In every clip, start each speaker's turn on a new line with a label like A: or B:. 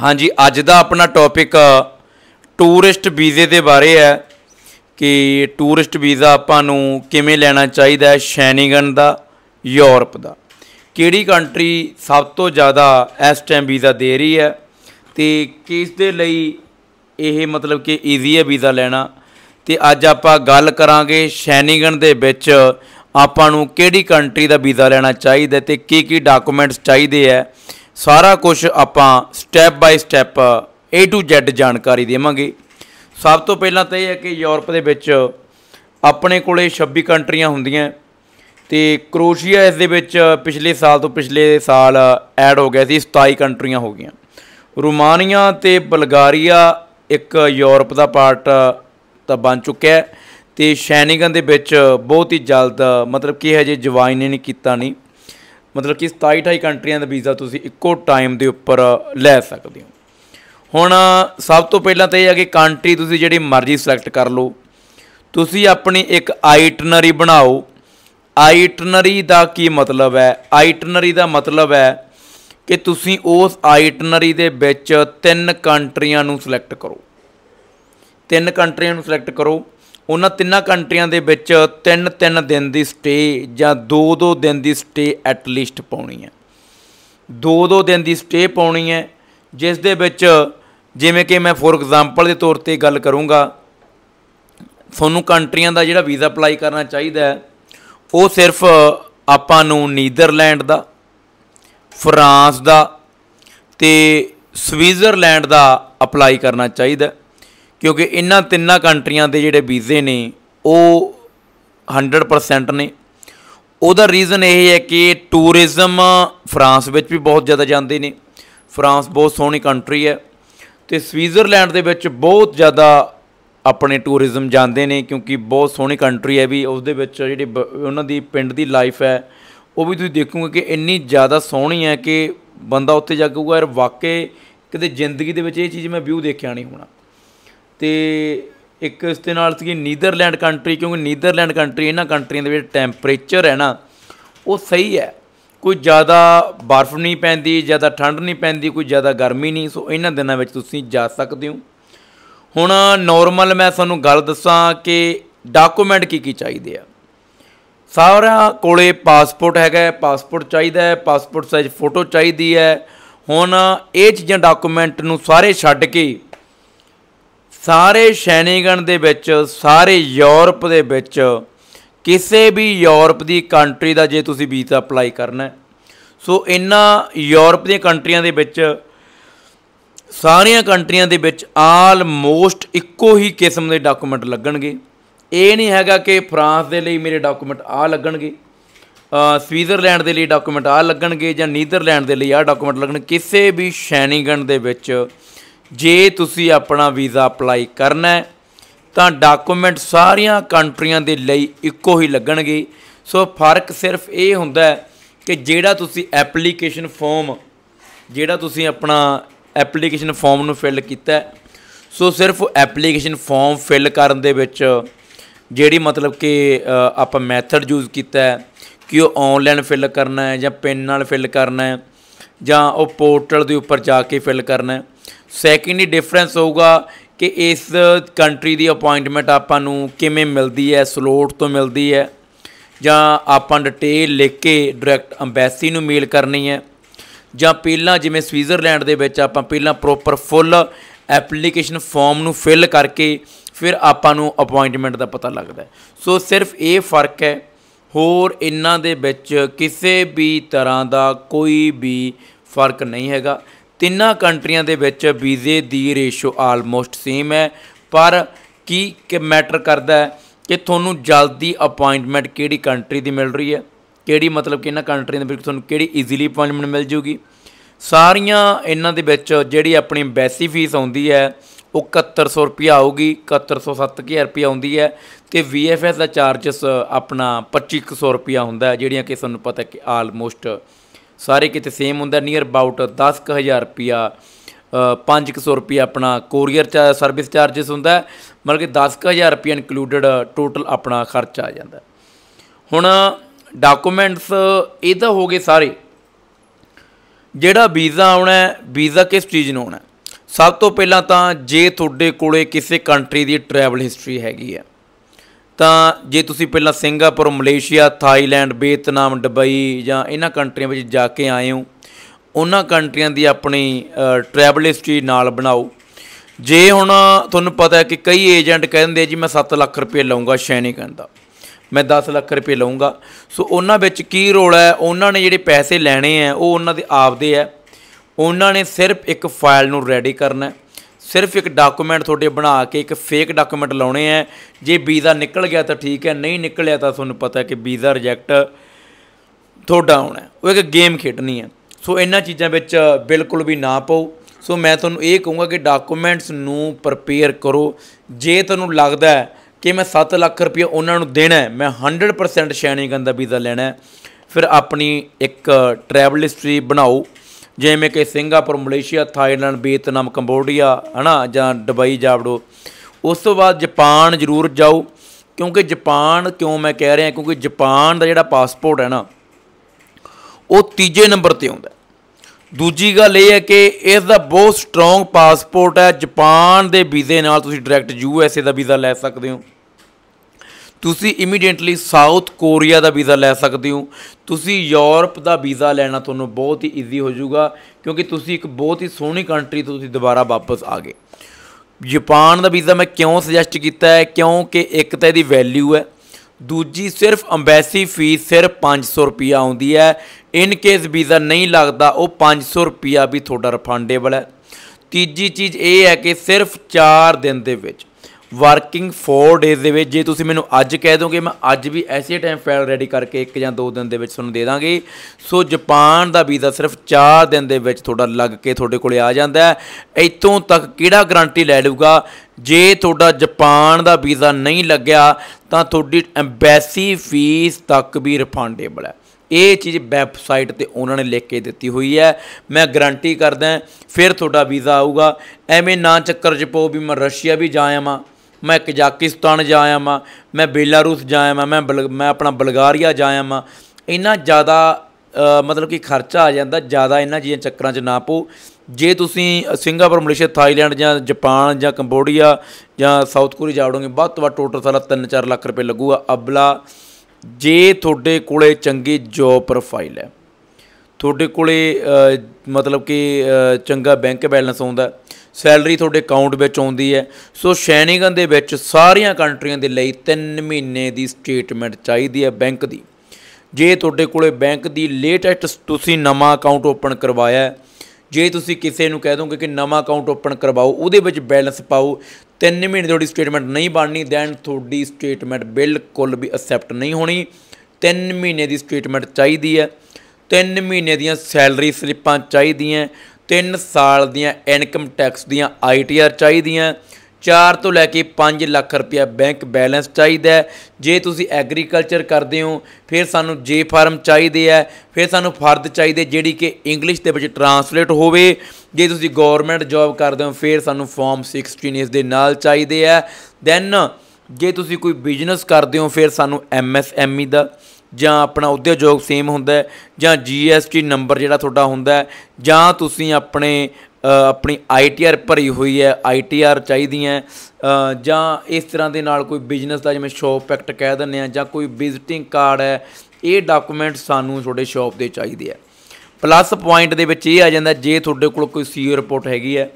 A: ਹਾਂਜੀ ਅੱਜ ਦਾ ਆਪਣਾ ਟੌਪਿਕ ਟੂਰਿਸਟ ਵੀਜ਼ੇ ਦੇ ਬਾਰੇ ਹੈ ਕਿ ਟੂਰਿਸਟ ਵੀਜ਼ਾ ਆਪਾਂ ਨੂੰ ਕਿਵੇਂ ਲੈਣਾ ਚਾਹੀਦਾ ਹੈ ਸ਼ੈਨੀਗਨ ਦਾ ਯੂਰਪ ਦਾ ਕਿਹੜੀ ਕੰਟਰੀ ਸਭ ਤੋਂ ਜ਼ਿਆਦਾ ਇਸ ਟਾਈਮ ਵੀਜ਼ਾ ਦੇ ਰਹੀ ਹੈ ਤੇ ਕਿਸ ਦੇ ਲਈ ਇਹ ਮਤਲਬ ਕਿ ਈਜ਼ੀ ਹੈ ਵੀਜ਼ਾ ਲੈਣਾ ਤੇ ਅੱਜ ਆਪਾਂ ਗੱਲ ਕਰਾਂਗੇ ਸ਼ੈਨੀਗਨ ਦੇ ਵਿੱਚ ਆਪਾਂ ਨੂੰ ਕਿਹੜੀ ਕੰਟਰੀ ਦਾ ਵੀਜ਼ਾ ਲੈਣਾ ਚਾਹੀਦਾ ਤੇ ਕੀ ਕੀ ਡਾਕੂਮੈਂਟਸ ਚਾਹੀਦੇ ਆ ਸਾਰਾ ਕੁਝ ਆਪਾਂ step by step A to Z ਜਾਣਕਾਰੀ ਦੇਵਾਂਗੇ ਸਭ ਤੋਂ ਪਹਿਲਾਂ ਤਾਂ ਇਹ ਹੈ ਕਿ ਯੂਰਪ ਦੇ ਵਿੱਚ ਆਪਣੇ ਕੋਲੇ 26 ਕੰਟਰੀਆਂ ਹੁੰਦੀਆਂ ਤੇ ਕਰੋਸ਼ੀਆ ਇਸ ਦੇ ਵਿੱਚ ਪਿਛਲੇ ਸਾਲ ਤੋਂ ਪਿਛਲੇ ਸਾਲ ਐਡ ਹੋ ਗਿਆ ਸੀ 27 ਕੰਟਰੀਆਂ ਹੋ ਗਈਆਂ ਰੂਮਾਨੀਆ ਤੇ ਬਲਗਾਰੀਆ ਇੱਕ ਯੂਰਪ ਦਾ ਪਾਰਟ ਤਾਂ ਬਣ ਚੁੱਕਿਆ ਹੈ ਤੇ ਸ਼ੈਨਿਗਨ ਦੇ ਵਿੱਚ ਬਹੁਤ ਹੀ ਜਲਦ ਮਤਲਬ ਕਿ ਹਜੇ ਜਵਾਈਨ ਨੇ ਨਹੀਂ ਕੀਤਾ ਨਹੀਂ ਮਤਲਬ ਕਿ 27 28 ਕੰਟਰੀਆਂ ਦਾ ਵੀਜ਼ਾ ਤੁਸੀਂ ਇੱਕੋ ਟਾਈਮ ਦੇ ਉੱਪਰ ਲੈ ਸਕਦੇ ਹੋ ਹੁਣ ਸਭ ਤੋਂ ਪਹਿਲਾਂ ਤਾਂ ਇਹ ਹੈ ਕਿ ਕੰਟਰੀ ਤੁਸੀਂ ਜਿਹੜੀ ਮਰਜ਼ੀ ਸਿਲੈਕਟ ਕਰ ਲਓ ਤੁਸੀਂ ਆਪਣੀ ਇੱਕ ਆਈਟਨਰੀ ਬਣਾਓ ਆਈਟਨਰੀ ਦਾ ਕੀ ਮਤਲਬ ਹੈ ਆਈਟਨਰੀ ਦਾ ਮਤਲਬ ਹੈ ਕਿ ਤੁਸੀਂ ਉਸ ਆਈਟਨਰੀ ਦੇ ਵਿੱਚ ਤਿੰਨ ਕੰਟਰੀਆਂ ਨੂੰ ਸਿਲੈਕਟ ਕਰੋ ਤਿੰਨ ਕੰਟਰੀਆਂ ਨੂੰ ਸਿਲੈਕਟ ਕਰੋ ਉਹਨਾਂ ਤਿੰਨਾਂ ਕੰਟਰੀਆਂ ਦੇ ਵਿੱਚ ਤਿੰਨ ਤਿੰਨ ਦਿਨ ਦੀ ਸਟੇ ਜਾਂ ਦੋ ਦੋ ਦਿਨ ਦੀ ਸਟੇ ਐਟ ਲੀਸਟ ਪਾਉਣੀ ਹੈ ਦੋ ਦੋ ਦਿਨ ਦੀ ਸਟੇ ਪਾਉਣੀ ਹੈ ਜਿਸ ਦੇ ਵਿੱਚ ਜਿਵੇਂ ਕਿ ਮੈਂ ਫੋਰ ਐਗਜ਼ਾਮਪਲ ਦੇ ਤੌਰ ਤੇ ਗੱਲ ਕਰੂੰਗਾ ਤੁਹਾਨੂੰ ਕੰਟਰੀਆਂ ਦਾ ਜਿਹੜਾ ਵੀਜ਼ਾ ਅਪਲਾਈ ਕਰਨਾ ਚਾਹੀਦਾ ਹੈ ਉਹ ਸਿਰਫ ਆਪਾਂ ਨੂੰ ਨੀਦਰਲੈਂਡ ਦਾ ਫਰਾਂਸ ਦਾ ਤੇ ਸਵਿਟਜ਼ਰਲੈਂਡ ਦਾ ਅਪਲਾਈ ਕਰਨਾ ਚਾਹੀਦਾ ਕਿਉਂਕਿ ਇਹਨਾਂ ਤਿੰਨਾਂ ਕੰਟਰੀਆਂ ਦੇ ਜਿਹੜੇ ਵੀਜ਼ੇ ਨੇ ਉਹ 100% ਨੇ ਉਹਦਾ ਰੀਜ਼ਨ ਇਹ ਹੈ ਕਿ ਟੂਰਿਜ਼ਮ ਫਰਾਂਸ ਵਿੱਚ ਵੀ ਬਹੁਤ ਜ਼ਿਆਦਾ ਜਾਂਦੇ ਨੇ ਫਰਾਂਸ ਬਹੁਤ ਸੋਹਣੀ ਕੰਟਰੀ ਹੈ ਤੇ ਸਵਿਟਜ਼ਰਲੈਂਡ ਦੇ ਵਿੱਚ ਬਹੁਤ ਜ਼ਿਆਦਾ ਆਪਣੇ ਟੂਰਿਜ਼ਮ ਜਾਂਦੇ ਨੇ ਕਿਉਂਕਿ ਬਹੁਤ ਸੋਹਣੀ ਕੰਟਰੀ ਹੈ ਵੀ ਉਸ ਦੇ ਵਿੱਚ ਜਿਹੜੀ ਉਹਨਾਂ ਦੀ ਪਿੰਡ ਦੀ ਲਾਈਫ ਹੈ ਉਹ ਵੀ ਤੁਸੀਂ ਦੇਖੋਗੇ ਕਿ ਇੰਨੀ ਜ਼ਿਆਦਾ ਸੋਹਣੀ ਹੈ ਕਿ ਬੰਦਾ ਉੱਥੇ ਜਾ ਕੇ ਕਹੂਗਾ ਯਾਰ ਵਾਕਈ ਕਿਤੇ ਜ਼ਿੰਦਗੀ ਦੇ ਵਿੱਚ ਇਹ ਚੀਜ਼ ਮੈਂ ਵਿਊ ਦੇਖਿਆ ਨਹੀਂ ਹੋਣਾ ਤੇ ਇੱਕ ਇਸ ਦੇ ਨਾਲ ਸੀ ਨੀਦਰਲੈਂਡ ਕੰਟਰੀ ਕਿਉਂਕਿ ਨੀਦਰਲੈਂਡ ਕੰਟਰੀ ਇਹਨਾਂ ਕੰਟਰੀਆਂ ਦੇ ਵਿੱਚ ਟੈਂਪਰੇਚਰ ਹੈ ਨਾ ਉਹ ਸਹੀ ਹੈ ਕੋਈ ਜ਼ਿਆਦਾ ਬਰਫ਼ ਨਹੀਂ ਪੈਂਦੀ ਜ਼ਿਆਦਾ ਠੰਡ ਨਹੀਂ ਪੈਂਦੀ ਕੋਈ ਜ਼ਿਆਦਾ ਗਰਮੀ ਨਹੀਂ ਸੋ ਇਹਨਾਂ ਦਿਨਾਂ ਵਿੱਚ ਤੁਸੀਂ ਜਾ ਸਕਦੇ ਹੋ ਹੁਣ ਨਾਰਮਲ ਮੈਂ ਤੁਹਾਨੂੰ ਗੱਲ ਦੱਸਾਂ ਕਿ ਡਾਕੂਮੈਂਟ ਕੀ ਕੀ ਚਾਹੀਦੇ ਆ ਸਾਰਿਆਂ ਕੋਲੇ ਪਾਸਪੋਰਟ ਹੈਗਾ ਪਾਸਪੋਰਟ ਚਾਹੀਦਾ ਹੈ ਪਾਸਪੋਰਟ ਸਾਈਜ਼ ਫੋਟੋ ਚਾਹੀਦੀ ਹੈ ਹੁਣ ਇਹ ਚੀਜ਼ਾਂ ਡਾਕੂਮੈਂਟ ਨੂੰ ਸਾਰੇ ਛੱਡ ਕੇ ਸਾਰੇ ਸ਼ੈਨੀਗਣ ਦੇ ਵਿੱਚ ਸਾਰੇ ਯੂਰਪ ਦੇ ਵਿੱਚ ਕਿਸੇ ਵੀ ਯੂਰਪ ਦੀ ਕੰਟਰੀ ਦਾ ਜੇ ਤੁਸੀਂ ਵੀਜ਼ਾ ਅਪਲਾਈ ਕਰਨਾ ਸੋ ਇੰਨਾ ਯੂਰਪ ਦੀਆਂ ਕੰਟਰੀਆਂ ਦੇ ਵਿੱਚ ਸਾਰੀਆਂ ਕੰਟਰੀਆਂ ਦੇ ਵਿੱਚ ਆਲਮੋਸਟ ਇੱਕੋ ਹੀ ਕਿਸਮ ਦੇ ਡਾਕੂਮੈਂਟ ਲੱਗਣਗੇ ਇਹ ਨਹੀਂ ਹੈਗਾ ਕਿ ਫਰਾਂਸ ਦੇ ਲਈ ਮੇਰੇ ਡਾਕੂਮੈਂਟ ਆ ਲੱਗਣਗੇ ਸਵਿਟਜ਼ਰਲੈਂਡ ਦੇ ਲਈ ਡਾਕੂਮੈਂਟ ਆ ਲੱਗਣਗੇ ਜਾਂ ਨੀਦਰਲੈਂਡ ਦੇ ਲਈ ਆ ਡਾਕੂਮੈਂਟ ਲੱਗਣ ਕਿਸੇ ਵੀ ਸ਼ੈਨੀਗਨ ਦੇ ਵਿੱਚ ਜੇ ਤੁਸੀਂ ਆਪਣਾ ਵੀਜ਼ਾ ਅਪਲਾਈ ਕਰਨਾ ਹੈ ਤਾਂ ਡਾਕੂਮੈਂਟ ਸਾਰੀਆਂ ਕੰਟਰੀਆਂ ਦੇ ਲਈ ਇੱਕੋ ਹੀ ਲੱਗਣਗੇ ਸੋ ਫਰਕ ਸਿਰਫ ਇਹ ਹੁੰਦਾ ਹੈ ਕਿ ਜਿਹੜਾ ਤੁਸੀਂ ਐਪਲੀਕੇਸ਼ਨ ਫਾਰਮ ਜਿਹੜਾ ਤੁਸੀਂ ਆਪਣਾ ਐਪਲੀਕੇਸ਼ਨ ਫਾਰਮ ਨੂੰ ਫਿਲ ਕੀਤਾ ਸੋ ਸਿਰਫ ਐਪਲੀਕੇਸ਼ਨ ਫਾਰਮ ਫਿਲ ਕਰਨ ਦੇ ਵਿੱਚ ਜਿਹੜੀ ਮਤਲਬ ਕਿ ਆਪਾਂ ਮੈਥਡ ਯੂਜ਼ ਕੀਤਾ ਕਿ ਉਹ ਆਨਲਾਈਨ ਫਿਲ ਕਰਨਾ ਹੈ ਜਾਂ ਪਿੰਨ ਨਾਲ ਫਿਲ ਕਰਨਾ ਹੈ ਜਾਂ ਉਹ ਪੋਰਟਲ ਦੇ ਉੱਪਰ ਜਾ ਕੇ ਫਿਲ ਕਰਨਾ ਹੈ ਸੈਕਿੰਡਲੀ ਡਿਫਰੈਂਸ ਹੋਊਗਾ ਕਿ ਇਸ ਕੰਟਰੀ ਦੀ ਅਪਾਇੰਟਮੈਂਟ ਆਪਾਂ ਨੂੰ ਕਿਵੇਂ ਮਿਲਦੀ ਹੈ ਸਲੋਟ ਤੋਂ ਮਿਲਦੀ ਹੈ ਜਾਂ ਆਪਾਂ ਡਿਟੇਲ ਲਿਖ ਕੇ ਡਾਇਰੈਕਟ ਐਮਬੈਸੀ ਨੂੰ ਮੇਲ ਕਰਨੀ ਹੈ ਜਾਂ ਪਹਿਲਾਂ ਜਿਵੇਂ ਸਵਿਟਜ਼ਰਲੈਂਡ ਦੇ ਵਿੱਚ ਆਪਾਂ ਪਹਿਲਾਂ ਪ੍ਰੋਪਰ ਫੁੱਲ ਐਪਲੀਕੇਸ਼ਨ ਫਾਰਮ ਨੂੰ ਫਿਲ ਕਰਕੇ ਫਿਰ ਆਪਾਂ ਨੂੰ ਅਪਾਇੰਟਮੈਂਟ ਦਾ ਪਤਾ ਲੱਗਦਾ ਸੋ ਸਿਰਫ ਇਹ ਫਰਕ ਹੈ ਹੋਰ ਇਹਨਾਂ ਦੇ ਵਿੱਚ ਕਿਸੇ ਵੀ ਤਰ੍ਹਾਂ ਦਾ ਕੋਈ ਵੀ ਫਰਕ ਨਹੀਂ ਹੈਗਾ ਤਿੰਨਾਂ ਕੰਟਰੀਆਂ ਦੇ ਵਿੱਚ ਵੀਜ਼ੇ ਦੀ ਰੇਸ਼ੋ ਆਲਮੋਸਟ ਸੇਮ ਹੈ ਪਰ ਕੀ ਕਿ ਮੈਟਰ ਕਰਦਾ ਹੈ ਕਿ ਤੁਹਾਨੂੰ ਜਲਦੀ ਅਪਾਇੰਟਮੈਂਟ ਕਿਹੜੀ ਕੰਟਰੀ ਦੀ ਮਿਲ ਰਹੀ ਹੈ ਕਿਹੜੀ ਮਤਲਬ ਕਿ ਇਹਨਾਂ ਕੰਟਰੀਆਂ ਦੇ ਵਿੱਚ ਤੁਹਾਨੂੰ ਕਿਹੜੀ ਈਜ਼ੀਲੀ ਅਪਾਇੰਟਮੈਂਟ ਮਿਲ ਜੂਗੀ ਸਾਰੀਆਂ ਇਹਨਾਂ ਦੇ ਵਿੱਚ ਜਿਹੜੀ ਆਪਣੀ ਐਮਬੈਸੀ ਫੀਸ ਆਉਂਦੀ ਹੈ ਉਹ 7100 ਰੁਪਏ ਆਊਗੀ 7107000 ਰੁਪਏ ਆਉਂਦੀ ਹੈ ਤੇ ਵੀਐਫਐਸ ਦਾ ਚਾਰਜਸ ਆਪਣਾ 2500 ਰੁਪਏ ਹੁੰਦਾ ਜਿਹੜੀਆਂ ਕਿ ਤੁਹਾਨੂੰ ਪਤਾ ਕਿ ਆਲਮੋਸਟ ਸਾਰੇ ਕਿਤੇ ਸੇਮ ਹੁੰਦਾ ਨੀਅਰ ਅਬਾਊਟ 10000 ਰੁਪਿਆ 500 ਰੁਪਿਆ ਆਪਣਾ ਕੋਰੀਅਰ ਸਰਵਿਸ ਚਾਰजेस ਹੁੰਦਾ ਮਤਲਬ ਕਿ 10000 ਰੁਪਿਆ ਇਨਕਲੂਡਡ ਟੋਟਲ ਆਪਣਾ ਖਰਚ ਆ ਜਾਂਦਾ ਹੁਣ ਡਾਕੂਮੈਂਟਸ ਇਹ ਤਾਂ ਹੋ ਗਏ ਸਾਰੇ ਜਿਹੜਾ ਵੀਜ਼ਾ ਆਉਣਾ ਹੈ ਵੀਜ਼ਾ ਕਿਸ ਚੀਜ਼ ਨੂੰ ਆਉਣਾ ਸਭ ਤੋਂ ਪਹਿਲਾਂ ਤਾਂ ਜੇ ਤੁਹਾਡੇ ਕੋਲੇ ਕਿਸੇ ਕੰਟਰੀ ਦੀ ਟਰੈਵਲ ਹਿਸਟਰੀ ਹੈਗੀ ਹੈ ਤਾਂ ਜੇ ਤੁਸੀਂ ਪਹਿਲਾਂ Singapore Malaysia Thailand Vietnam Dubai ਜਾਂ ਇਹਨਾਂ ਕੰਟਰੀਆਂ ਵਿੱਚ ਜਾ ਕੇ ਆਏ ਹੋ ਉਹਨਾਂ ਕੰਟਰੀਆਂ ਦੀ ਆਪਣੀ ਟਰੈਵਲ ਹਿਸਟਰੀ ਨਾਲ ਬਣਾਓ ਜੇ ਹੁਣ ਤੁਹਾਨੂੰ ਪਤਾ ਹੈ ਕਿ ਕਈ ਏਜੰਟ ਕਹਿੰਦੇ ਜੀ ਮੈਂ 7 ਲੱਖ ਰੁਪਏ ਲਵਾਂਗਾ ਸ਼ੈਨੀ ਕਹਿੰਦਾ ਮੈਂ 10 ਲੱਖ ਰੁਪਏ ਲਵਾਂਗਾ ਸੋ ਉਹਨਾਂ ਵਿੱਚ ਕੀ ਰੋਲ ਹੈ ਉਹਨਾਂ ਨੇ ਜਿਹੜੇ ਪੈਸੇ ਲੈਣੇ ਆ ਉਹ ਉਹਨਾਂ ਦੇ ਆਪਦੇ ਆ ਉਹਨਾਂ ਨੇ ਸਿਰਫ ਇੱਕ ਫਾਈਲ ਨੂੰ ਰੈਡੀ ਕਰਨਾ ਹੈ ਸਿਰਫ ਇੱਕ ਡਾਕੂਮੈਂਟ ਤੁਹਾਡੇ ਬਣਾ ਕੇ ਇੱਕ ਫੇਕ ਡਾਕੂਮੈਂਟ ਲਾਉਣੇ ਆ ਜੇ ਵੀਜ਼ਾ ਨਿਕਲ ਗਿਆ ਤਾਂ ਠੀਕ ਹੈ ਨਹੀਂ ਨਿਕਲਿਆ ਤਾਂ ਤੁਹਾਨੂੰ ਪਤਾ ਹੈ ਕਿ ਵੀਜ਼ਾ ਰਿਜੈਕਟ ਤੁਹਾਡਾ ਹੋਣਾ ਉਹ ਇੱਕ ਗੇਮ ਖੇਡਣੀ ਹੈ ਸੋ ਇਹਨਾਂ ਚੀਜ਼ਾਂ ਵਿੱਚ ਬਿਲਕੁਲ ਵੀ ਨਾ ਪਾਓ ਸੋ ਮੈਂ ਤੁਹਾਨੂੰ ਇਹ ਕਹੂੰਗਾ ਕਿ ਡਾਕੂਮੈਂਟਸ ਨੂੰ ਪ੍ਰਪੇਅਰ ਕਰੋ ਜੇ ਤੁਹਾਨੂੰ ਲੱਗਦਾ ਹੈ ਕਿ ਮੈਂ 7 ਲੱਖ ਰੁਪਏ ਉਹਨਾਂ ਨੂੰ ਦੇਣਾ ਹੈ ਮੈਂ 100% ਸ਼ੈਨੀਗਨ ਦਾ ਵੀਜ਼ਾ ਲੈਣਾ ਹੈ ਫਿਰ ਆਪਣੀ ਇੱਕ ਟਰੈਵਲ ਹਿਸਟਰੀ ਬਣਾਓ ਜਿਵੇਂ ਕਿ Singapore Malaysia Thailand Vietnam Cambodia ਹਨਾ ਜਾਂ ਦੁਬਈ ਜਾਵੜੋ ਉਸ ਤੋਂ ਬਾਅਦ ਜਾਪਾਨ ਜ਼ਰੂਰ ਜਾਓ ਕਿਉਂਕਿ ਜਾਪਾਨ ਕਿਉਂ ਮੈਂ ਕਹਿ ਰਿਹਾ ਕਿਉਂਕਿ ਜਾਪਾਨ ਦਾ ਜਿਹੜਾ ਪਾਸਪੋਰਟ ਹੈ ਨਾ ਉਹ ਤੀਜੇ ਨੰਬਰ ਤੇ ਆਉਂਦਾ ਦੂਜੀ ਗੱਲ ਇਹ ਹੈ ਕਿ ਇਸ ਦਾ ਬਹੁਤ ਸਟਰੋਂਗ ਪਾਸਪੋਰਟ ਹੈ ਜਾਪਾਨ ਦੇ ਵੀਜ਼ੇ ਨਾਲ ਤੁਸੀਂ ਡਾਇਰੈਕਟ ਯੂ ਐਸ ਏ ਦਾ ਵੀਜ਼ਾ ਲੈ ਸਕਦੇ ਹੋ ਤੁਸੀਂ ਇਮੀਡੀਏਟਲੀ ਸਾਊਥ ਕੋਰੀਆ ਦਾ ਵੀਜ਼ਾ ਲੈ ਸਕਦੇ ਹੋ ਤੁਸੀਂ ਯੂਰਪ ਦਾ ਵੀਜ਼ਾ ਲੈਣਾ ਤੁਹਾਨੂੰ ਬਹੁਤ ਹੀ ਈਜ਼ੀ ਹੋ ਜਾਊਗਾ ਕਿਉਂਕਿ ਤੁਸੀਂ ਇੱਕ ਬਹੁਤ ਹੀ ਸੋਹਣੀ ਕੰਟਰੀ ਤੋਂ ਤੁਸੀਂ ਦੁਬਾਰਾ ਵਾਪਸ ਆ ਗਏ ਜਾਪਾਨ ਦਾ ਵੀਜ਼ਾ ਮੈਂ ਕਿਉਂ ਸੁਜੈਸਟ ਕੀਤਾ ਹੈ ਕਿਉਂਕਿ ਇੱਕ ਤਾਂ ਇਹਦੀ ਵੈਲਿਊ ਹੈ ਦੂਜੀ ਸਿਰਫ ਐਮਬੈਸੀ ਫੀਸ ਸਿਰਫ 500 ਰੁਪਿਆ ਆਉਂਦੀ ਹੈ ਇਨ ਕੇਸ ਵੀਜ਼ਾ ਨਹੀਂ ਲੱਗਦਾ ਉਹ 500 ਰੁਪਿਆ ਵੀ ਤੁਹਾਡਾ ਰਿਫੰਡੇਬਲ ਹੈ ਤੀਜੀ ਚੀਜ਼ ਇਹ ਹੈ ਕਿ ਸਿਰਫ 4 ਦਿਨ ਦੇ ਵਿੱਚ ਵਰਕਿੰਗ 4 ਡੇਜ਼ ਦੇ ਵਿੱਚ ਜੇ ਤੁਸੀਂ ਮੈਨੂੰ ਅੱਜ ਕਹਿ ਦੋਗੇ ਮੈਂ ਅੱਜ ਵੀ ਐਸੇ ਟਾਈਮ ਫਾਈਲ ਰੈਡੀ ਕਰਕੇ ਇੱਕ ਜਾਂ ਦੋ ਦਿਨ ਦੇ ਵਿੱਚ ਤੁਹਾਨੂੰ ਦੇ ਦਾਂਗੇ ਸੋ ਜਾਪਾਨ ਦਾ ਵੀਜ਼ਾ ਸਿਰਫ 4 ਦਿਨ ਦੇ ਵਿੱਚ ਤੁਹਾਡਾ ਲੱਗ ਕੇ ਤੁਹਾਡੇ ਕੋਲੇ ਆ ਜਾਂਦਾ ਹੈ ਇਤੋਂ ਤੱਕ ਕਿਹੜਾ ਗਾਰੰਟੀ ਲੈ ਲੂਗਾ ਜੇ ਤੁਹਾਡਾ ਜਾਪਾਨ ਦਾ ਵੀਜ਼ਾ ਨਹੀਂ ਲੱਗਿਆ ਤਾਂ ਤੁਹਾਡੀ ਐਮਬੈਸੀ ਫੀਸ ਤੱਕ ਵੀ ਰਿਫੰਡੇਬਲ ਹੈ ਇਹ ਚੀਜ਼ ਵੈਬਸਾਈਟ ਤੇ ਉਹਨਾਂ ਨੇ ਲਿਖ ਕੇ ਦਿੱਤੀ ਹੋਈ ਹੈ ਮੈਂ ਗਾਰੰਟੀ ਕਰਦਾ ਫਿਰ ਤੁਹਾਡਾ ਵੀਜ਼ਾ ਆਊਗਾ ਐਵੇਂ ਨਾ ਚੱਕਰ ਚ ਪਾਓ ਵੀ ਮੈਂ ਰਸ਼ੀਆ ਵੀ ਜਾ ਆਵਾਂ ਮੈਂ ਕਜ਼ਾਕਿਸਤਾਨ ਜਾ ਆਇਆ ਮੈਂ ਬੇਲਾਰੂਸ ਜਾ ਆਇਆ ਮੈਂ ਮੈਂ ਆਪਣਾ ਬਲਗਾਰੀਆ ਜਾ ਆਇਆ ਇੰਨਾ ਜ਼ਿਆਦਾ ਮਤਲਬ ਕਿ ਖਰਚਾ ਆ ਜਾਂਦਾ ਜ਼ਿਆਦਾ ਇੰਨਾ ਜੀਆਂ ਚੱਕਰਾਂ 'ਚ ਨਾ ਪੋ ਜੇ ਤੁਸੀਂ ਸਿੰਗਾਪੁਰ ਮਲੇਸ਼ੀਆ ਥਾਈਲੈਂਡ ਜਾਂ ਜਾਪਾਨ ਜਾਂ ਕੰਬੋਡੀਆ ਜਾਂ ਸਾਊਥ ਕੋਰੀਆ ਜਾਵੜੋਗੇ ਬਹੁਤ ਤੋਂ ਟੋਟਲ ਸਾਲਾ 3-4 ਲੱਖ ਰੁਪਏ ਲੱਗੂਗਾ ਅਬਲਾ ਜੇ ਤੁਹਾਡੇ ਕੋਲੇ ਚੰਗੀ ਜੋਬ ਪ੍ਰੋਫਾਈਲ ਹੈ ਤੁਹਾਡੇ ਕੋਲੇ ਮਤਲਬ ਕਿ ਚੰਗਾ ਬੈਂਕ ਬੈਲੈਂਸ ਆਉਂਦਾ ਸੈਲਰੀ ਤੁਹਾਡੇ ਅਕਾਊਂਟ ਵਿੱਚ ਆਉਂਦੀ ਹੈ ਸੋ ਸ਼ੈਨੀਗਨ ਦੇ ਵਿੱਚ ਸਾਰੀਆਂ ਕੰਟਰੀਆਂ ਦੇ ਲਈ 3 ਮਹੀਨੇ ਦੀ ਸਟੇਟਮੈਂਟ ਚਾਹੀਦੀ ਹੈ ਬੈਂਕ ਦੀ ਜੇ ਤੁਹਾਡੇ ਕੋਲੇ ਬੈਂਕ ਦੀ ਲੇਟੈਸਟ ਤੁਸੀਂ ਨਵਾਂ ਅਕਾਊਂਟ ਓਪਨ ਕਰਵਾਇਆ ਜੇ ਤੁਸੀਂ ਕਿਸੇ ਨੂੰ ਕਹਿ ਦੋਗੇ ਕਿ ਨਵਾਂ ਅਕਾਊਂਟ ਓਪਨ ਕਰਵਾਓ ਉਹਦੇ ਵਿੱਚ ਬੈਲੈਂਸ ਪਾਓ 3 ਮਹੀਨੇ ਦੀ ਤੁਹਾਡੀ ਸਟੇਟਮੈਂਟ ਨਹੀਂ ਬਣਨੀ ਦੈਨ ਤੁਹਾਡੀ ਸਟੇਟਮੈਂਟ ਬਿਲਕੁਲ ਵੀ ਅਸੈਪਟ ਨਹੀਂ ਹੋਣੀ 3 ਮਹੀਨੇ ਦੀ ਸਟੇਟਮੈਂਟ ਚਾਹੀਦੀ ਹੈ 3 ਮਹੀਨੇ ਦੀਆਂ ਸੈਲਰੀ ਸਲਿੱਪਾਂ ਚਾਹੀਦੀਆਂ 3 ਸਾਲ ਦੀਆਂ ਇਨਕਮ ਟੈਕਸ ਦੀਆਂ ਆਈਟੀਆਰ ਚਾਹੀਦੀਆਂ 4 ਤੋਂ ਲੈ ਕੇ 5 ਲੱਖ ਰੁਪਏ ਬੈਂਕ ਬੈਲੈਂਸ ਚਾਹੀਦਾ ਜੇ ਤੁਸੀਂ ਐਗਰੀਕਲਚਰ ਕਰਦੇ ਹੋ ਫਿਰ ਸਾਨੂੰ ਜੇ ਫਾਰਮ ਚਾਹੀਦੇ ਆ ਫਿਰ ਸਾਨੂੰ ਫਰਦ ਚਾਹੀਦੇ ਜਿਹੜੀ ਕਿ ਇੰਗਲਿਸ਼ ਦੇ ਵਿੱਚ ਟਰਾਂਸਲੇਟ ਹੋਵੇ ਜੇ ਤੁਸੀਂ ਗਵਰਨਮੈਂਟ ਜੌਬ ਕਰਦੇ ਹੋ ਫਿਰ ਸਾਨੂੰ ਫਾਰਮ 16 ਇਸ ਦੇ ਨਾਲ ਚਾਹੀਦੇ ਆ ਦੈਨ ਜੇ ਤੁਸੀਂ ਕੋਈ ਬਿਜ਼ਨਸ ਕਰਦੇ ਹੋ ਫਿਰ ਸਾਨੂੰ ਐਮਐਸਐਮਈ ਦਾ ਜਾਂ ਆਪਣਾ ਉਦਯੋਗ ਸੇਮ ਹੁੰਦਾ ਹੈ ਜਾਂ ਜੀਐਸਟੀ ਨੰਬਰ ਜਿਹੜਾ ਤੁਹਾਡਾ ਹੁੰਦਾ ਹੈ ਜਾਂ ਤੁਸੀਂ ਆਪਣੇ ਆਪਣੀ ਆਈਟੀਆਰ ਭਰੀ ਹੋਈ ਹੈ ਆਈਟੀਆਰ ਚਾਹੀਦੀ ਹੈ ਜਾਂ ਇਸ ਤਰ੍ਹਾਂ ਦੇ ਨਾਲ ਕੋਈ ਬਿਜ਼ਨਸ ਦਾ ਜਿਵੇਂ ਸ਼ੌਪ ਐਕਟ ਕਹਿ ਦਿੰਦੇ ਆ ਜਾਂ ਕੋਈ ਵਿਜ਼ਿਟਿੰਗ ਕਾਰਡ ਹੈ ਇਹ ਡਾਕੂਮੈਂਟ ਸਾਨੂੰ ਤੁਹਾਡੇ ਸ਼ੌਪ ਦੇ ਚਾਹੀਦੇ ਆ ਪਲੱਸ ਪੁਆਇੰਟ ਦੇ ਵਿੱਚ ਇਹ ਆ ਜਾਂਦਾ ਜੇ ਤੁਹਾਡੇ ਕੋਲ ਕੋਈ ਸੀਓ ਰਿਪੋਰਟ ਹੈਗੀ ਹੈ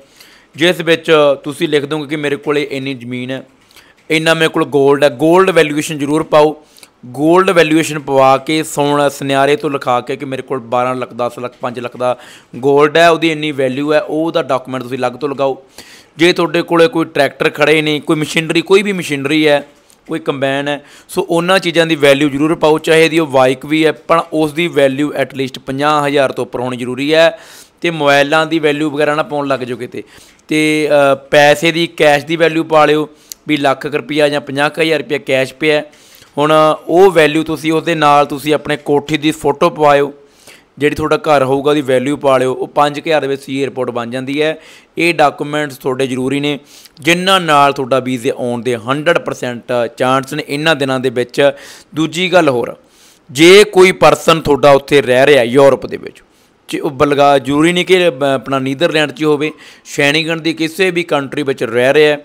A: ਜਿਸ ਵਿੱਚ ਤੁਸੀਂ ਲਿਖ ਦੋਗੇ ਕਿ ਮੇਰੇ ਕੋਲੇ ਇੰਨੀ ਜ਼ਮੀਨ ਹੈ ਇੰਨਾ ਮੇਰੇ ਕੋਲ 골ਡ ਹੈ 골ਡ ਵੈਲਿਊਏਸ਼ਨ ਜ਼ਰੂਰ ਪਾਓ ਗੋਲਡ ਵੈਲਿਊਏਸ਼ਨ ਪਵਾ ਕੇ ਸੋਨਾ ਸੁਨਿਆਰੇ ਤੋਂ ਲਿਖਾ ਕੇ ਕਿ ਮੇਰੇ ਕੋਲ 12 ਲੱਖ 10 ਲੱਖ 5 ਲੱਖ ਦਾ ਗੋਲਡ ਹੈ ਉਹਦੀ ਇੰਨੀ ਵੈਲਿਊ ਹੈ ਉਹਦਾ ਡਾਕੂਮੈਂਟ ਤੁਸੀਂ ਲੱਗ ਤੋਂ ਲਗਾਓ ਜੇ ਤੁਹਾਡੇ ਕੋਲੇ ਕੋਈ ਟਰੈਕਟਰ ਖੜੇ ਨਹੀਂ ਕੋਈ ਮਸ਼ੀਨਰੀ ਕੋਈ ਵੀ ਮਸ਼ੀਨਰੀ ਹੈ ਕੋਈ ਕੰਬਾਈਨ ਹੈ ਸੋ ਉਹਨਾਂ ਚੀਜ਼ਾਂ ਦੀ ਵੈਲਿਊ ਜ਼ਰੂਰ ਪਾਓ ਚਾਹੇ ਦੀ ਉਹ ਵਾਈਕ ਵੀ ਹੈ ਪਰ ਉਸ ਦੀ ਵੈਲਿਊ ਐਟ ਲੀਸਟ 50000 ਤੋਂ ਉੱਪਰ ਹੋਣੀ ਜ਼ਰੂਰੀ ਹੈ ਤੇ ਮੋਬਾਈਲਾਂ ਦੀ ਵੈਲਿਊ ਵਗੈਰਾ ਨਾ ਪਾਉਣ ਲੱਗ ਜੋ ਕਿਤੇ ਤੇ ਪੈਸੇ ਦੀ ਕੈਸ਼ ਦੀ ਵੈਲਿਊ ਪਾ ਲਿਓ ਵੀ ਲੱਖ ਰੁਪਿਆ ਜਾਂ 50000 ਰੁਪਿਆ ਕੈਸ਼ ਪਿਆ ਹੁਣ ਉਹ ਵੈਲਿਊ ਤੁਸੀਂ ਉਹਦੇ ਨਾਲ ਤੁਸੀਂ ਆਪਣੇ ਕੋਠੀ ਦੀ ਫੋਟੋ ਪਵਾਇਓ ਜਿਹੜੀ ਤੁਹਾਡਾ ਘਰ ਹੋਊਗਾ ਉਹਦੀ ਵੈਲਿਊ ਪਾ ਲਿਓ ਉਹ 5000 ਦੇ ਵਿੱਚ ਸੀ ਰਿਪੋਰਟ ਬਣ ਜਾਂਦੀ ਹੈ ਇਹ ਡਾਕੂਮੈਂਟਸ ਤੁਹਾਡੇ ਜ਼ਰੂਰੀ ਨੇ ਜਿਨ੍ਹਾਂ ਨਾਲ ਤੁਹਾਡਾ ਵੀਜ਼ੇ ਆਉਣ ਦੇ 100% ਚਾਂਸ ਨੇ ਇਹਨਾਂ ਦਿਨਾਂ ਦੇ ਵਿੱਚ ਦੂਜੀ ਗੱਲ ਹੋਰ ਜੇ ਕੋਈ ਪਰਸਨ ਤੁਹਾਡਾ ਉੱਥੇ ਰਹਿ ਰਿਹਾ ਯੂਰਪ ਦੇ ਵਿੱਚ ਚ ਬਲਗਾ ਜ਼ਰੂਰੀ ਨਹੀਂ ਕਿ ਆਪਣਾ ਨੀਦਰਲੈਂਡ 'ਚ ਹੋਵੇ ਸ਼ੈਨੀਗਨ ਦੀ ਕਿਸੇ ਵੀ ਕੰਟਰੀ ਵਿੱਚ ਰਹਿ ਰਿਹਾ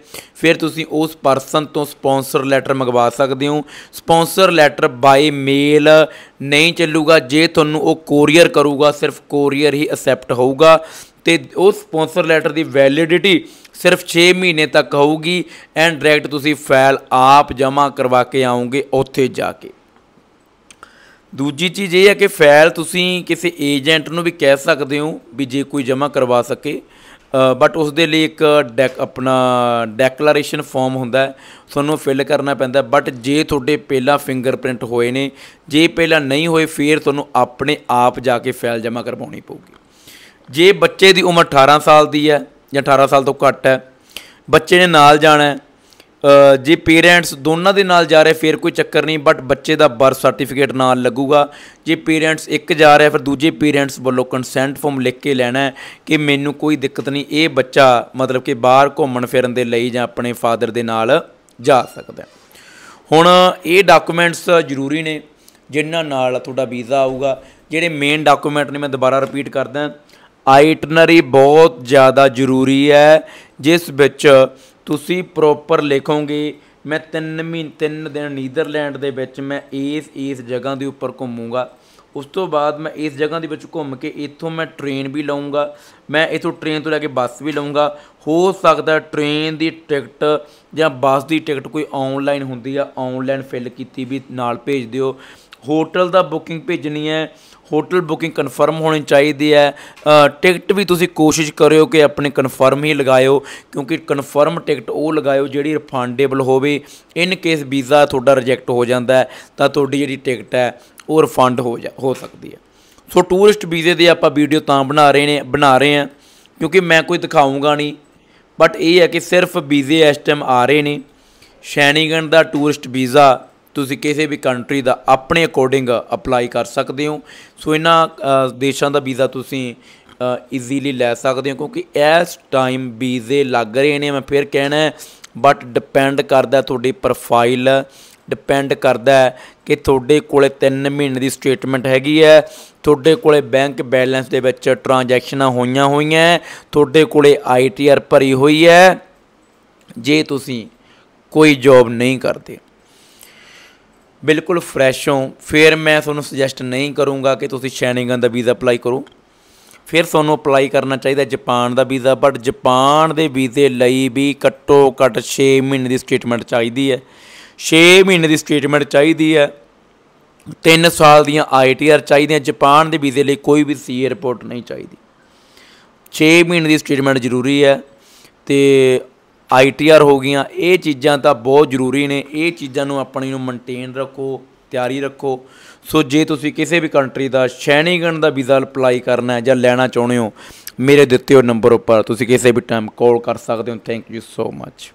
A: ਫਿਰ ਤੁਸੀਂ ਉਸ ਪਰਸਨ ਤੋਂ ਸਪਾਂਸਰ ਲੈਟਰ ਮੰਗਵਾ ਸਕਦੇ ਹੋ ਸਪਾਂਸਰ ਲੈਟਰ ਬਾਈ ਮੇਲ ਨਹੀਂ ਚੱਲੂਗਾ ਜੇ ਤੁਹਾਨੂੰ ਉਹ ਕੋਰੀਅਰ ਕਰੂਗਾ ਸਿਰਫ ਕੋਰੀਅਰ ਹੀ ਅਸੈਪਟ ਹੋਊਗਾ ਤੇ ਉਹ ਸਪਾਂਸਰ ਲੈਟਰ ਦੀ ਵੈਲਿਡਿਟੀ ਸਿਰਫ 6 ਮਹੀਨੇ ਤੱਕ ਹੋਊਗੀ ਐਂਡ ਡਾਇਰੈਕਟ ਤੁਸੀਂ ਫਾਈਲ ਆਪ ਜਮ੍ਹਾਂ ਕਰਵਾ ਕੇ ਆਉਂਗੇ ਉੱਥੇ ਜਾ ਕੇ ਦੂਜੀ ਚੀਜ਼ ਇਹ ਹੈ ਕਿ ਫਾਈਲ ਤੁਸੀਂ ਕਿਸੇ ਏਜੰਟ ਨੂੰ ਵੀ ਕਹਿ ਸਕਦੇ ਹੋ ਵੀ ਜੇ ਕੋਈ ਜਮ੍ਹਾਂ ਕਰਵਾ ਸਕੇ ਬਟ ਉਸ ਦੇ ਲਈ ਇੱਕ ਡੈਕ ਆਪਣਾ ਡੈਕਲੇਰੇਸ਼ਨ ਫਾਰਮ ਹੁੰਦਾ ਤੁਹਾਨੂੰ ਫਿਲ ਕਰਨਾ ਪੈਂਦਾ ਬਟ ਜੇ ਤੁਹਾਡੇ ਪਹਿਲਾਂ ਫਿੰਗਰਪ੍ਰਿੰਟ ਹੋਏ ਨੇ ਜੇ ਪਹਿਲਾਂ ਨਹੀਂ ਹੋਏ ਫਿਰ ਤੁਹਾਨੂੰ ਆਪਣੇ ਆਪ ਜਾ ਕੇ ਫਾਈਲ ਜਮ੍ਹਾਂ ਕਰਵਾਉਣੀ ਪਊਗੀ ਜੇ ਬੱਚੇ ਦੀ ਉਮਰ 18 ਸਾਲ ਦੀ ਹੈ ਜਾਂ 18 ਸਾਲ ਤੋਂ ਘੱਟ ਹੈ ਬੱਚੇ ਨੇ ਨਾਲ ਜਾਣਾ ਹੈ ਜੇ ਪੇਰੈਂਟਸ ਦੋਨਾਂ ਦੇ ਨਾਲ ਜਾ ਰਹੇ ਫਿਰ ਕੋਈ ਚੱਕਰ ਨਹੀਂ ਬਟ ਬੱਚੇ ਦਾ ਬਰਥ ਸਰਟੀਫਿਕੇਟ ਨਾਲ ਲੱਗੂਗਾ ਜੇ ਪੇਰੈਂਟਸ ਇੱਕ ਜਾ ਰਿਹਾ ਫਿਰ ਦੂਜੇ ਪੇਰੈਂਟਸ ਵੱਲੋਂ ਕੰਸੈਂਟ ਫਾਰਮ ਲਿਖ ਕੇ ਲੈਣਾ ਕਿ ਮੈਨੂੰ ਕੋਈ ਦਿੱਕਤ ਨਹੀਂ ਇਹ ਬੱਚਾ ਮਤਲਬ ਕਿ ਬਾਹਰ ਘੁੰਮਣ ਫਿਰਨ ਦੇ ਲਈ ਜਾਂ ਆਪਣੇ ਫਾਦਰ ਦੇ ਨਾਲ ਜਾ ਸਕਦਾ ਹੁਣ ਇਹ ਡਾਕੂਮੈਂਟਸ ਜ਼ਰੂਰੀ ਨੇ ਜਿਨ੍ਹਾਂ ਨਾਲ ਤੁਹਾਡਾ ਵੀਜ਼ਾ ਆਊਗਾ ਜਿਹੜੇ ਮੇਨ ਡਾਕੂਮੈਂਟ ਨੇ ਮੈਂ ਦੁਬਾਰਾ ਰਿਪੀਟ ਕਰਦਾ ਆਈਟਨਰੀ ਬਹੁਤ ਜ਼ਿਆਦਾ ਜ਼ਰੂਰੀ ਹੈ ਜਿਸ ਵਿੱਚ ਤੁਸੀਂ ਪ੍ਰੋਪਰ ਲਿਖੋਗੇ ਮੈਂ 3 ਮਹੀਨੇ 3 ਦਿਨ ਨੀਦਰਲੈਂਡ ਦੇ ਵਿੱਚ ਮੈਂ ਇਸ ਇਸ ਜਗ੍ਹਾ ਦੇ ਉੱਪਰ ਘੁੰਮੂਗਾ ਉਸ ਤੋਂ ਬਾਅਦ ਮੈਂ ਇਸ ਜਗ੍ਹਾ ਦੇ ਵਿੱਚ ਘੁੰਮ ਕੇ ਇੱਥੋਂ ਮੈਂ ਟ੍ਰੇਨ ਵੀ ਲਵਾਂਗਾ ਮੈਂ ਇੱਥੋਂ ਟ੍ਰੇਨ ਤੋਂ ਲੈ ਕੇ ਬੱਸ ਵੀ ਲਵਾਂਗਾ ਹੋ ਸਕਦਾ ਟ੍ਰੇਨ ਦੀ ਟਿਕਟ ਜਾਂ ਬੱਸ ਦੀ ਟਿਕਟ ਕੋਈ ਆਨਲਾਈਨ ਹੁੰਦੀ ਆ ਆਨਲਾਈਨ ਫਿਲ ਕੀਤੀ ਵੀ ਨਾਲ ਭੇਜ ਦਿਓ ਹੋਟਲ ਦਾ ਬੁਕਿੰਗ ਭੇਜਣੀ ਹੈ ਹੋਟਲ ਬੁਕਿੰਗ ਕਨਫਰਮ ਹੋਣੀ ਚਾਹੀਦੀ ਹੈ ਟਿਕਟ ਵੀ ਤੁਸੀਂ ਕੋਸ਼ਿਸ਼ ਕਰਿਓ ਕਿ ਆਪਣੇ ਕਨਫਰਮ ਹੀ ਲਗਾਇਓ ਕਿਉਂਕਿ ਕਨਫਰਮ ਟਿਕਟ ਉਹ ਲਗਾਇਓ ਜਿਹੜੀ ਰਿਫੰਡੇਬਲ ਹੋਵੇ ਇਨ ਕੇਸ ਵੀਜ਼ਾ ਤੁਹਾਡਾ ਰਿਜੈਕਟ ਹੋ ਜਾਂਦਾ ਤਾਂ ਤੁਹਾਡੀ ਜਿਹੜੀ ਟਿਕਟ ਹੈ ਉਹ ਰਿਫੰਡ ਹੋ ਜਾ ਹੋ ਸਕਦੀ ਹੈ ਸੋ ਟੂਰਿਸਟ ਵੀਜ਼ੇ ਦੇ ਆਪਾਂ ਵੀਡੀਓ ਤਾਂ ਬਣਾ ਰਹੇ ਨੇ ਬਣਾ ਰਹੇ ਆ ਕਿਉਂਕਿ ਮੈਂ ਕੋਈ ਦਿਖਾਉਂਗਾ ਨਹੀਂ ਬਟ ਇਹ ਹੈ ਕਿ ਸਿਰਫ ਵੀਜ਼ੇ ਇਸ ਟਾਈਮ ਆ ਰਹੇ ਨੇ ਸ਼ੈਨੀਗਨ ਦਾ ਟੂਰਿਸਟ ਵੀਜ਼ਾ ਤੁਸੀਂ ਕਿਸੇ ਵੀ ਕੰਟਰੀ ਦਾ ਆਪਣੇ ਅਕੋਰਡਿੰਗ ਅਪਲਾਈ ਕਰ ਸਕਦੇ ਹੋ ਸੋ ਇਹਨਾਂ ਦੇਸ਼ਾਂ ਦਾ ਵੀਜ਼ਾ ਤੁਸੀਂ ਈਜ਼ੀਲੀ ਲੈ ਸਕਦੇ ਹੋ ਕਿਉਂਕਿ ਇਸ ਟਾਈਮ ਵੀਜ਼ੇ ਲੱਗ ਰਹੇ ਨੇ ਮੈਂ ਫਿਰ ਕਹਿਣਾ ਬਟ ਡਿਪੈਂਡ ਕਰਦਾ ਤੁਹਾਡੀ ਪ੍ਰੋਫਾਈਲ ਡਿਪੈਂਡ ਕਰਦਾ ਕਿ ਤੁਹਾਡੇ ਕੋਲੇ 3 ਮਹੀਨੇ ਦੀ ਸਟੇਟਮੈਂਟ ਹੈਗੀ ਹੈ ਤੁਹਾਡੇ ਕੋਲੇ ਬੈਂਕ ਬੈਲੈਂਸ ਦੇ ਵਿੱਚ ਟ੍ਰਾਂਜੈਕਸ਼ਨਾਂ ਹੋਈਆਂ ਹੋਈਆਂ ਤੁਹਾਡੇ ਕੋਲੇ ਆਈਟੀਆਰ ਭਰੀ ਹੋਈ ਹੈ ਜੇ ਤੁਸੀਂ ਕੋਈ ਜੌਬ ਨਹੀਂ ਕਰਦੇ ਬਿਲਕੁਲ ਫਰੈਸ਼ ਹੋ ਫਿਰ ਮੈਂ ਤੁਹਾਨੂੰ ਸੁਜੈਸਟ ਨਹੀਂ ਕਰੂੰਗਾ ਕਿ ਤੁਸੀਂ ਸ਼ੈਨਿੰਗਨ ਦਾ ਵੀਜ਼ਾ ਅਪਲਾਈ ਕਰੋ ਫਿਰ ਤੁਹਾਨੂੰ ਅਪਲਾਈ ਕਰਨਾ ਚਾਹੀਦਾ ਜਾਪਾਨ ਦਾ ਵੀਜ਼ਾ ਬਟ ਜਾਪਾਨ ਦੇ ਵੀਜ਼ੇ ਲਈ ਵੀ ਕਟੋ ਕਟ 6 ਮਹੀਨੇ ਦੀ ਸਟੇਟਮੈਂਟ ਚਾਹੀਦੀ ਹੈ 6 ਮਹੀਨੇ ਦੀ ਸਟੇਟਮੈਂਟ ਚਾਹੀਦੀ ਹੈ 3 ਸਾਲ ਦੀਆਂ ਆਈਟੀਆਰ ਚਾਹੀਦੀਆਂ ਜਾਪਾਨ ਦੇ ਵੀਜ਼ੇ ਲਈ ਕੋਈ ਵੀ ਸੀਏ ਰਿਪੋਰਟ ਨਹੀਂ ਚਾਹੀਦੀ 6 ਮਹੀਨੇ ਦੀ ਸਟੇਟਮੈਂਟ ਜ਼ਰੂਰੀ ਹੈ ਤੇ ਆਈਟੀਆਰ ਹੋ ਗਈਆਂ ਇਹ ਚੀਜ਼ਾਂ ਤਾਂ ਬਹੁਤ ਜ਼ਰੂਰੀ ਨੇ ਇਹ ਚੀਜ਼ਾਂ ਨੂੰ ਆਪਣੀ ਨੂੰ ਮੇਨਟੇਨ ਰੱਖੋ ਤਿਆਰੀ ਰੱਖੋ ਸੋ ਜੇ ਤੁਸੀਂ ਕਿਸੇ ਵੀ ਕੰਟਰੀ ਦਾ ਸ਼ੈਨੀਗਨ ਦਾ ਵੀਜ਼ਾ ਅਪਲਾਈ ਕਰਨਾ ਹੈ ਜਾਂ ਲੈਣਾ ਚਾਹੁੰਦੇ ਹੋ ਮੇਰੇ ਦਿੱਤੇ ਹੋਏ ਨੰਬਰ ਉੱਪਰ ਤੁਸੀਂ ਕਿਸੇ ਵੀ ਟਾਈਮ ਕਾਲ ਕਰ ਸਕਦੇ ਹੋ ਥੈਂਕ ਯੂ ਸੋ ਮੱਚ